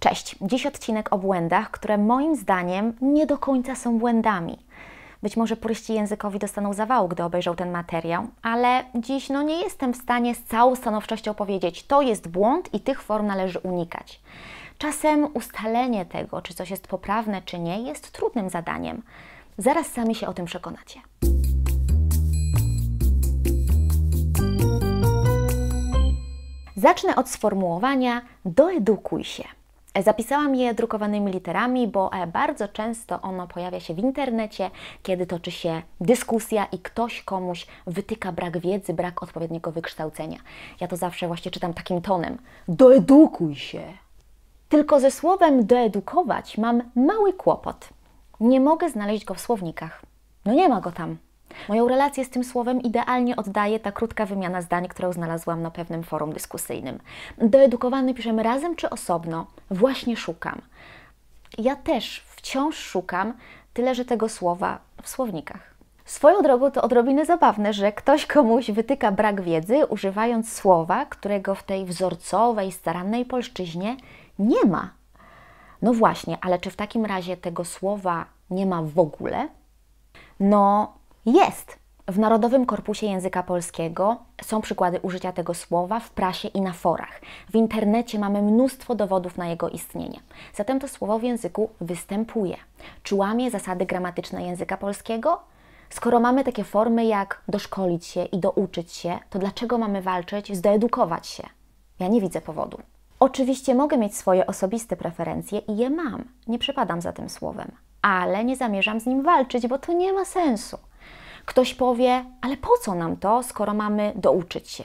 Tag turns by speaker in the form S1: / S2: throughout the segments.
S1: Cześć! Dziś odcinek o błędach, które moim zdaniem nie do końca są błędami. Być może puryści językowi dostaną zawału, gdy obejrzą ten materiał, ale dziś no nie jestem w stanie z całą stanowczością powiedzieć, to jest błąd i tych form należy unikać. Czasem ustalenie tego, czy coś jest poprawne, czy nie, jest trudnym zadaniem. Zaraz sami się o tym przekonacie. Zacznę od sformułowania doedukuj się. Zapisałam je drukowanymi literami, bo e, bardzo często ono pojawia się w internecie, kiedy toczy się dyskusja i ktoś komuś wytyka brak wiedzy, brak odpowiedniego wykształcenia. Ja to zawsze właśnie czytam takim tonem: doedukuj się. Tylko ze słowem doedukować mam mały kłopot. Nie mogę znaleźć go w słownikach. No nie ma go tam. Moją relację z tym słowem idealnie oddaje ta krótka wymiana zdań, którą znalazłam na pewnym forum dyskusyjnym. Doedukowany piszemy razem czy osobno? Właśnie szukam. Ja też wciąż szukam, tyle że tego słowa w słownikach. Swoją drogą to odrobinę zabawne, że ktoś komuś wytyka brak wiedzy, używając słowa, którego w tej wzorcowej, starannej polszczyźnie nie ma. No właśnie, ale czy w takim razie tego słowa nie ma w ogóle? No, jest. W Narodowym Korpusie Języka Polskiego są przykłady użycia tego słowa w prasie i na forach. W internecie mamy mnóstwo dowodów na jego istnienie. Zatem to słowo w języku występuje. Czy łamie zasady gramatyczne języka polskiego? Skoro mamy takie formy jak doszkolić się i douczyć się, to dlaczego mamy walczyć z doedukować się? Ja nie widzę powodu. Oczywiście mogę mieć swoje osobiste preferencje i je mam. Nie przepadam za tym słowem. Ale nie zamierzam z nim walczyć, bo to nie ma sensu. Ktoś powie, ale po co nam to, skoro mamy douczyć się?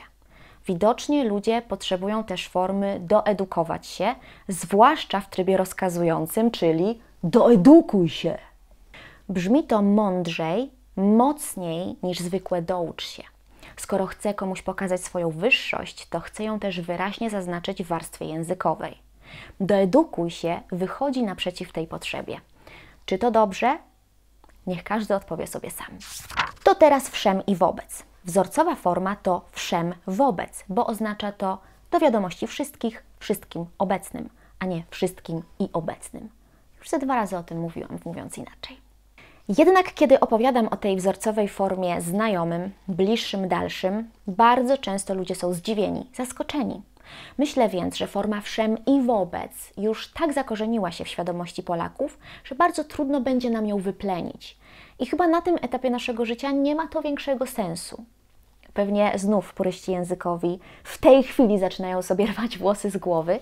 S1: Widocznie ludzie potrzebują też formy doedukować się, zwłaszcza w trybie rozkazującym, czyli doedukuj się. Brzmi to mądrzej, mocniej niż zwykłe doucz się. Skoro chcę komuś pokazać swoją wyższość, to chcę ją też wyraźnie zaznaczyć w warstwie językowej. Doedukuj się wychodzi naprzeciw tej potrzebie. Czy to dobrze? Niech każdy odpowie sobie sam. To teraz wszem i wobec. Wzorcowa forma to wszem wobec, bo oznacza to do wiadomości wszystkich, wszystkim obecnym, a nie wszystkim i obecnym. Już ze dwa razy o tym mówiłam, mówiąc inaczej. Jednak kiedy opowiadam o tej wzorcowej formie znajomym, bliższym, dalszym, bardzo często ludzie są zdziwieni, zaskoczeni. Myślę więc, że forma wszem i wobec już tak zakorzeniła się w świadomości Polaków, że bardzo trudno będzie nam ją wyplenić. I chyba na tym etapie naszego życia nie ma to większego sensu. Pewnie znów puryści językowi w tej chwili zaczynają sobie rwać włosy z głowy,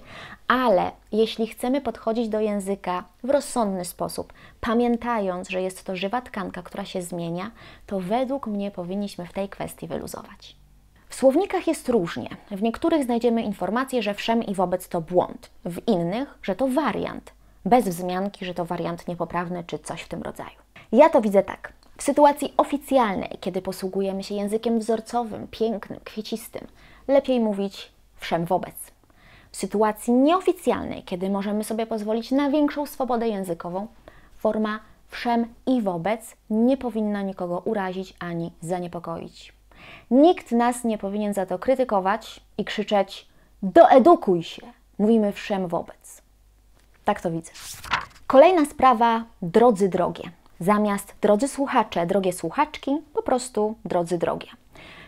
S1: ale jeśli chcemy podchodzić do języka w rozsądny sposób, pamiętając, że jest to żywa tkanka, która się zmienia, to według mnie powinniśmy w tej kwestii wyluzować. W słownikach jest różnie. W niektórych znajdziemy informację, że wszem i wobec to błąd, w innych, że to wariant, bez wzmianki, że to wariant niepoprawny czy coś w tym rodzaju. Ja to widzę tak. W sytuacji oficjalnej, kiedy posługujemy się językiem wzorcowym, pięknym, kwiecistym, lepiej mówić wszem wobec. W sytuacji nieoficjalnej, kiedy możemy sobie pozwolić na większą swobodę językową, forma wszem i wobec nie powinna nikogo urazić ani zaniepokoić. Nikt nas nie powinien za to krytykować i krzyczeć: doedukuj się! Mówimy wszem wobec. Tak to widzę. Kolejna sprawa, drodzy drogie zamiast drodzy słuchacze, drogie słuchaczki, po prostu drodzy drogie.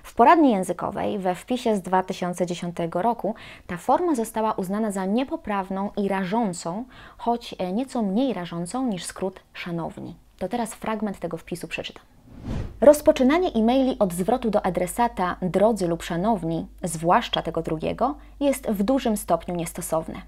S1: W poradni językowej we wpisie z 2010 roku ta forma została uznana za niepoprawną i rażącą, choć e, nieco mniej rażącą niż skrót szanowni. To teraz fragment tego wpisu przeczytam. Rozpoczynanie e-maili od zwrotu do adresata drodzy lub szanowni, zwłaszcza tego drugiego, jest w dużym stopniu niestosowne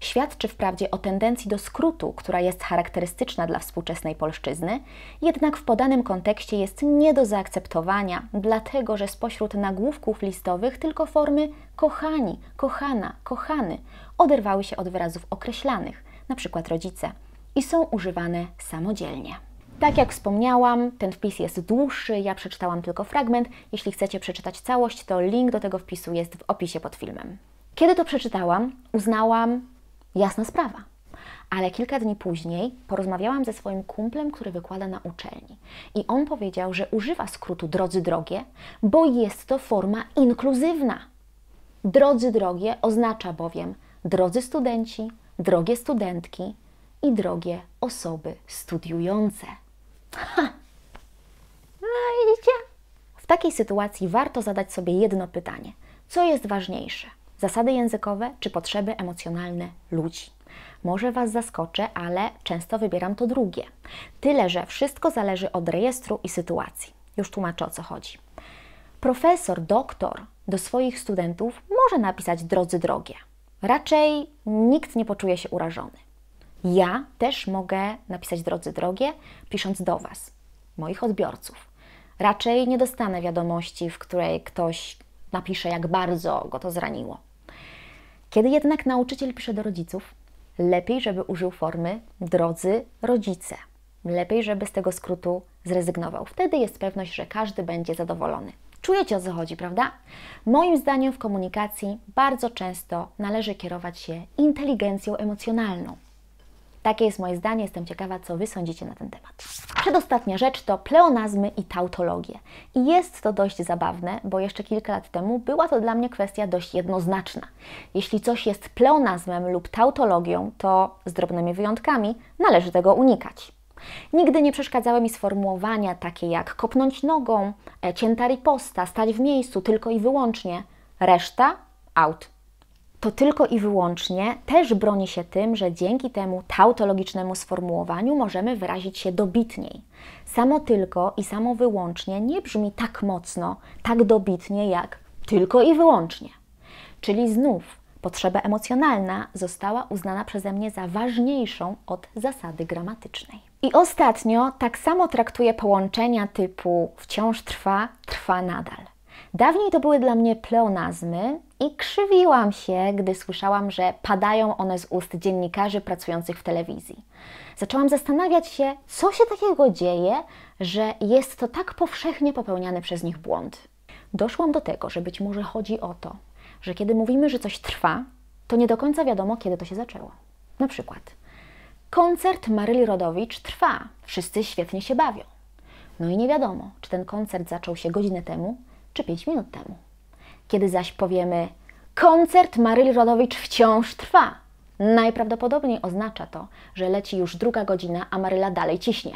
S1: świadczy wprawdzie o tendencji do skrótu, która jest charakterystyczna dla współczesnej polszczyzny, jednak w podanym kontekście jest nie do zaakceptowania, dlatego że spośród nagłówków listowych tylko formy kochani, kochana, kochany oderwały się od wyrazów określanych, np. rodzice, i są używane samodzielnie. Tak jak wspomniałam, ten wpis jest dłuższy, ja przeczytałam tylko fragment. Jeśli chcecie przeczytać całość, to link do tego wpisu jest w opisie pod filmem. Kiedy to przeczytałam, uznałam, Jasna sprawa. Ale kilka dni później porozmawiałam ze swoim kumplem, który wykłada na uczelni. I on powiedział, że używa skrótu drodzy drogie, bo jest to forma inkluzywna. Drodzy drogie oznacza bowiem drodzy studenci, drogie studentki i drogie osoby studiujące. Ha! No widzicie? W takiej sytuacji warto zadać sobie jedno pytanie: co jest ważniejsze? zasady językowe czy potrzeby emocjonalne ludzi. Może Was zaskoczę, ale często wybieram to drugie. Tyle, że wszystko zależy od rejestru i sytuacji. Już tłumaczę o co chodzi. Profesor, doktor do swoich studentów może napisać drodzy drogie. Raczej nikt nie poczuje się urażony. Ja też mogę napisać drodzy drogie, pisząc do Was, moich odbiorców. Raczej nie dostanę wiadomości, w której ktoś napisze, jak bardzo go to zraniło. Kiedy jednak nauczyciel pisze do rodziców, lepiej, żeby użył formy drodzy rodzice. Lepiej, żeby z tego skrótu zrezygnował. Wtedy jest pewność, że każdy będzie zadowolony. Czujecie o co chodzi, prawda? Moim zdaniem w komunikacji bardzo często należy kierować się inteligencją emocjonalną. Takie jest moje zdanie, jestem ciekawa, co Wy sądzicie na ten temat. Przedostatnia rzecz to pleonazmy i tautologie. I jest to dość zabawne, bo jeszcze kilka lat temu była to dla mnie kwestia dość jednoznaczna. Jeśli coś jest pleonazmem lub tautologią, to z drobnymi wyjątkami należy tego unikać. Nigdy nie przeszkadzały mi sformułowania takie jak kopnąć nogą, e, cięta riposta, stać w miejscu tylko i wyłącznie. Reszta out to tylko i wyłącznie też broni się tym, że dzięki temu tautologicznemu sformułowaniu możemy wyrazić się dobitniej. Samo tylko i samo wyłącznie nie brzmi tak mocno, tak dobitnie jak tylko i wyłącznie. Czyli znów potrzeba emocjonalna została uznana przeze mnie za ważniejszą od zasady gramatycznej. I ostatnio tak samo traktuję połączenia typu wciąż trwa, trwa nadal. Dawniej to były dla mnie pleonazmy i krzywiłam się, gdy słyszałam, że padają one z ust dziennikarzy pracujących w telewizji. Zaczęłam zastanawiać się, co się takiego dzieje, że jest to tak powszechnie popełniany przez nich błąd. Doszłam do tego, że być może chodzi o to, że kiedy mówimy, że coś trwa, to nie do końca wiadomo, kiedy to się zaczęło. Na przykład, koncert Maryli Rodowicz trwa, wszyscy świetnie się bawią. No i nie wiadomo, czy ten koncert zaczął się godzinę temu, czy 5 minut temu. Kiedy zaś powiemy koncert Maryli Rodowicz wciąż trwa, najprawdopodobniej oznacza to, że leci już druga godzina, a Maryla dalej ciśnie.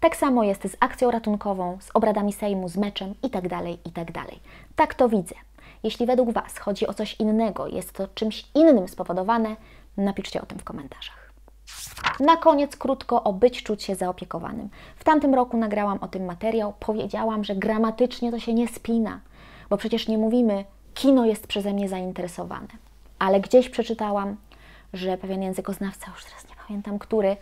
S1: Tak samo jest z akcją ratunkową, z obradami Sejmu, z meczem itd., tak itd. Tak, tak to widzę. Jeśli według Was chodzi o coś innego, jest to czymś innym spowodowane, napiszcie o tym w komentarzach. Na koniec krótko o być czuć się zaopiekowanym. W tamtym roku nagrałam o tym materiał, powiedziałam, że gramatycznie to się nie spina, bo przecież nie mówimy kino jest przeze mnie zainteresowane. Ale gdzieś przeczytałam, że pewien językoznawca, już teraz nie pamiętam który,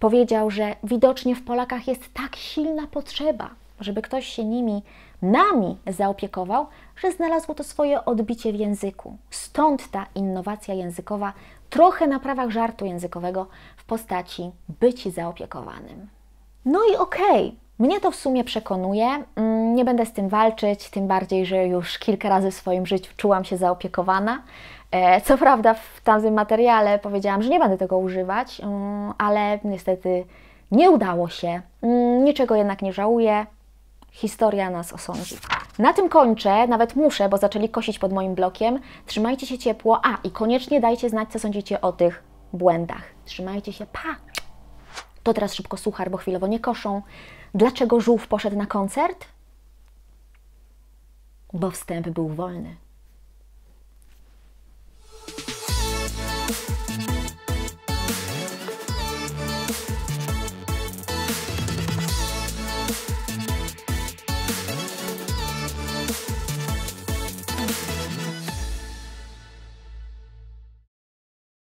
S1: powiedział, że widocznie w Polakach jest tak silna potrzeba, żeby ktoś się nimi, nami zaopiekował, że znalazło to swoje odbicie w języku. Stąd ta innowacja językowa trochę na prawach żartu językowego w postaci byci zaopiekowanym. No i okej, okay. Mnie to w sumie przekonuje. Mm, nie będę z tym walczyć, tym bardziej, że już kilka razy w swoim życiu czułam się zaopiekowana. E, co prawda, w tamtym materiale powiedziałam, że nie będę tego używać, mm, ale niestety nie udało się. Mm, niczego jednak nie żałuję. Historia nas osądzi. Na tym kończę, nawet muszę, bo zaczęli kosić pod moim blokiem. Trzymajcie się ciepło. A, i koniecznie dajcie znać, co sądzicie o tych błędach. Trzymajcie się, pa! To teraz szybko suchar, bo chwilowo nie koszą. Dlaczego żółw poszedł na koncert? Bo wstęp był wolny.